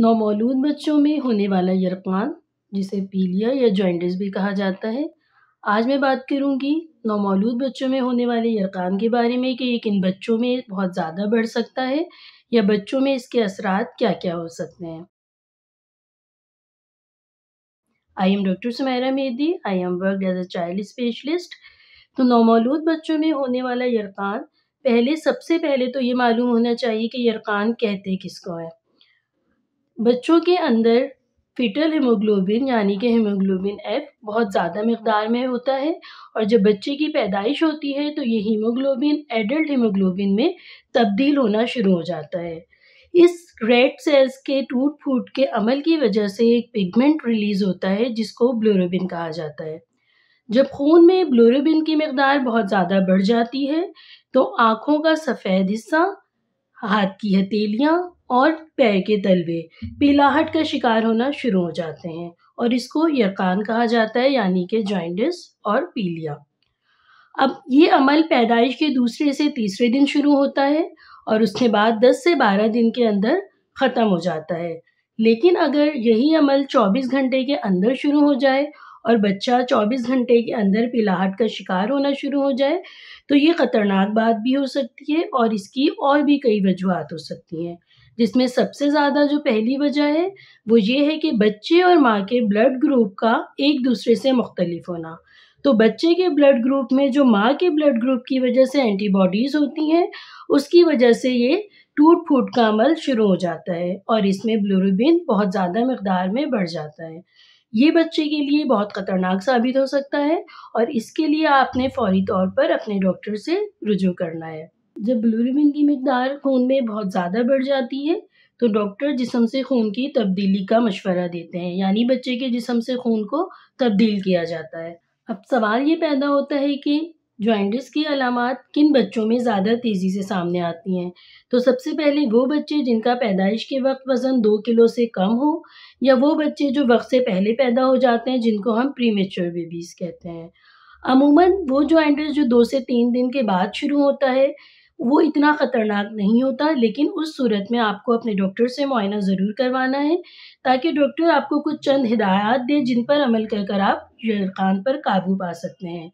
नौमौलूद बच्चों में होने वाला यरपान जिसे पीलिया या जॉइंटिस भी कहा जाता है आज मैं बात करूंगी नौमौलूद बच्चों में होने वाले यरकान के बारे में कि ये किन बच्चों में बहुत ज़्यादा बढ़ सकता है या बच्चों में इसके असरात क्या क्या हो सकते हैं I am doctor Sumaira Mehdi I am work as a child specialist तो नौमौलूद बच्चों में होने वाला यरकान पहले सबसे पहले तो ये मालूम होना चाहिए कि यरकान कहते किसको है बच्चों के अंदर फीटल हीमोग्लोबिन यानी कि हीमोग्लोबिन एफ बहुत ज़्यादा मकदार में होता है और जब बच्चे की पैदाइश होती है तो ये हीमोग्लोबिन एडल्ट हीमोग्लोबिन में तब्दील होना शुरू हो जाता है इस रेड सेल्स के टूट फूट के अमल की वजह से एक पिगमेंट रिलीज़ होता है जिसको ब्लोरोबिन कहा जाता है जब खून में ब्लोरोबिन की मकदार बहुत ज़्यादा बढ़ जाती है तो आँखों का सफ़ेद हिस्सा हाथ की हथेलियाँ और पैर के तलवे पीलाहट का शिकार होना शुरू हो जाते हैं और इसको यकान कहा जाता है यानी कि जॉइंडस और पीलिया अब ये अमल पैदाइश के दूसरे से तीसरे दिन शुरू होता है और उसके बाद 10 से 12 दिन के अंदर ख़त्म हो जाता है लेकिन अगर यही अमल 24 घंटे के अंदर शुरू हो जाए और बच्चा 24 घंटे के अंदर पिलाहट का शिकार होना शुरू हो जाए तो ये ख़तरनाक बात भी हो सकती है और इसकी और भी कई वजूहत हो सकती हैं जिसमें सबसे ज़्यादा जो पहली वजह है वो ये है कि बच्चे और माँ के ब्लड ग्रुप का एक दूसरे से मुख्तलिफ होना तो बच्चे के ब्लड ग्रुप में जो माँ के ब्लड ग्रुप की वजह से एंटीबॉडीज़ होती हैं उसकी वजह से ये टूट फूट का अमल शुरू हो जाता है और इसमें ब्लोरोबिन बहुत ज़्यादा मकदार में बढ़ जाता है ये बच्चे के लिए बहुत ख़तरनाक साबित हो सकता है और इसके लिए आपने फौरी तौर पर अपने डॉक्टर से रुजू करना है जब ब्लूरिबिन की मकदार खून में बहुत ज़्यादा बढ़ जाती है तो डॉक्टर जिसम से खून की तब्दीली का मशवरा देते हैं यानी बच्चे के जिसम से खून को तब्दील किया जाता है अब सवाल ये पैदा होता है कि ज्वाइंडस की अलामत किन बच्चों में ज़्यादा तेज़ी से सामने आती हैं तो सबसे पहले वो बच्चे जिनका पैदाइश के वक्त वज़न दो किलो से कम हो या वो बच्चे जो वक्त से पहले पैदा हो जाते हैं जिनको हम प्री बेबीज़ कहते हैं अमूमन वो ज्वाइंटस जो दो से तीन दिन के बाद शुरू होता है वो इतना ख़तरनाक नहीं होता लेकिन उस सूरत में आपको अपने डॉक्टर से मुआयना ज़रूर करवाना है ताकि डॉक्टर आपको कुछ चंद हिदायत दे जिन पर अमल कर कर आप यकान पर काबू पा सकते हैं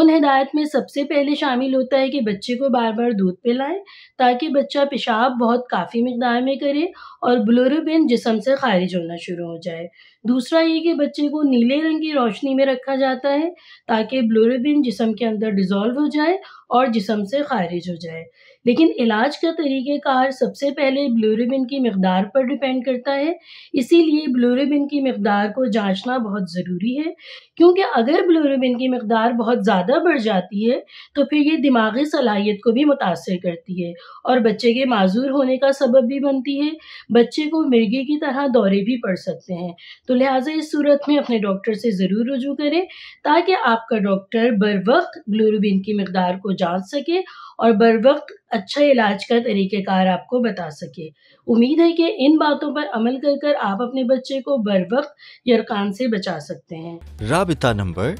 उन हिदायत में सबसे पहले शामिल होता है कि बच्चे को बार बार दूध पिलाएं ताकि बच्चा पेशाब बहुत काफ़ी मकदार में करे और ब्लोरोबिन जिसम से खारिज होना शुरू हो जाए दूसरा ये कि बच्चे को नीले रंग की रोशनी में रखा जाता है ताकि ब्लोरोबिन जिसम के अंदर डिज़ोल्व हो जाए और जिसम से खारिज हो जाए लेकिन इलाज का तरीक़ेकार सबसे पहले ब्लूरिबिन की मकदार पर डिपेंड करता है इसीलिए ब्लूरिबिन की मकदार को जांचना बहुत ज़रूरी है क्योंकि अगर ब्लूरिबिन की मकदार बहुत ज़्यादा बढ़ जाती है तो फिर ये दिमागी सलाहियत को भी मुतासर करती है और बच्चे के माजूर होने का सबब भी बनती है बच्चे को मिर्गी की तरह दौरे भी पड़ सकते हैं तो लिहाजा इस सूरत में अपने डॉक्टर से ज़रूर रजू करें ताकि आपका डॉक्टर बर वक्त ब्लूरबिन की मकदार को जांच सके और बर वक्त अच्छा इलाज का तरीक़ेकार आपको बता सके उम्मीद है कि इन बातों पर अमल कर कर आप अपने बच्चे को बर वक्त यरकान से बचा सकते हैं रबिता number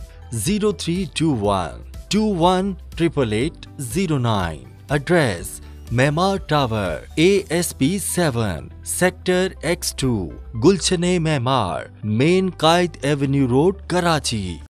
zero three two one two one triple eight zero nine address Memar tower A S P seven sector X two Gulshan Memar main Quaid avenue road Karachi